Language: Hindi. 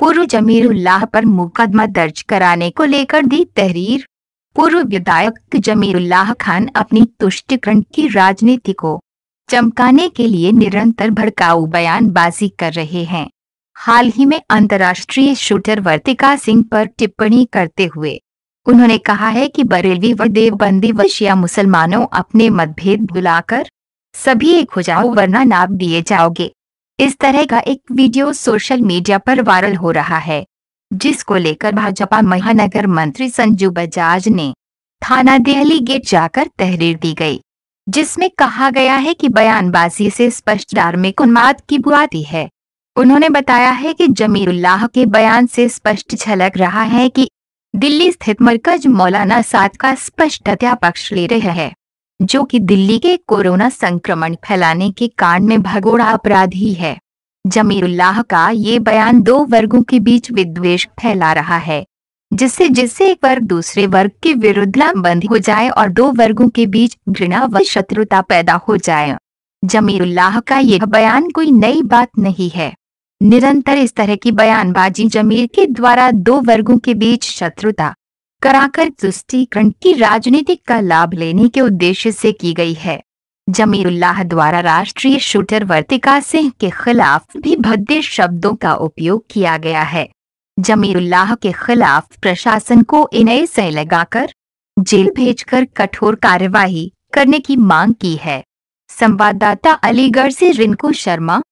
पूर्व जमीर उल्लाह पर मुकदमा दर्ज कराने को लेकर दी तहरीर पूर्व विधायक जमीर उल्लाह खान अपनी तुष्टिकरण की राजनीति को चमकाने के लिए निरंतर भड़काऊ बयानबाजी कर रहे हैं हाल ही में अंतर्राष्ट्रीय शूटर वर्तिका सिंह पर टिप्पणी करते हुए उन्होंने कहा है कि बरेलवी व देवबंदी वशिया मुसलमानों अपने मतभेद बुलाकर सभी एक हो जाओ वरना नाप दिए जाओगे इस तरह का एक वीडियो सोशल मीडिया पर वायरल हो रहा है जिसको लेकर भाजपा महानगर मंत्री संजू बजाज ने थाना दिल्ली गेट जाकर तहरीर दी गई जिसमें कहा गया है कि बयानबाजी से स्पष्ट धार्मिक उन्माद की बुआती है उन्होंने बताया है कि जमीरुल्लाह के बयान से स्पष्ट झलक रहा है कि दिल्ली स्थित मरकज मौलाना साद का स्पष्ट पक्ष ले रहे हैं जो कि दिल्ली के कोरोना संक्रमण फैलाने के कारण में भगोड़ा अपराधी है जमीरुल्लाह का ये बयान दो वर्गों के बीच विद्वेष फैला रहा है जिससे जिससे एक वर्ग दूसरे वर्ग के विरुद्ध लामबंद हो जाए और दो वर्गों के बीच घृणा व शत्रुता पैदा हो जाए जमीरुल्लाह का यह बयान कोई नई बात नहीं है निरंतर इस तरह की बयानबाजी जमीर के द्वारा दो वर्गों के बीच शत्रुता कराकर तुष्टिकरण की राजनीतिक का लाभ लेने के उद्देश्य से की गई है जमीरुल्लाह द्वारा राष्ट्रीय शूटर वर्तिका सिंह के खिलाफ भी भद्दे शब्दों का उपयोग किया गया है जमीरुल्लाह के खिलाफ प्रशासन को इन से लगाकर जेल भेजकर कठोर कार्यवाही करने की मांग की है संवाददाता अलीगढ़ से रिंकू शर्मा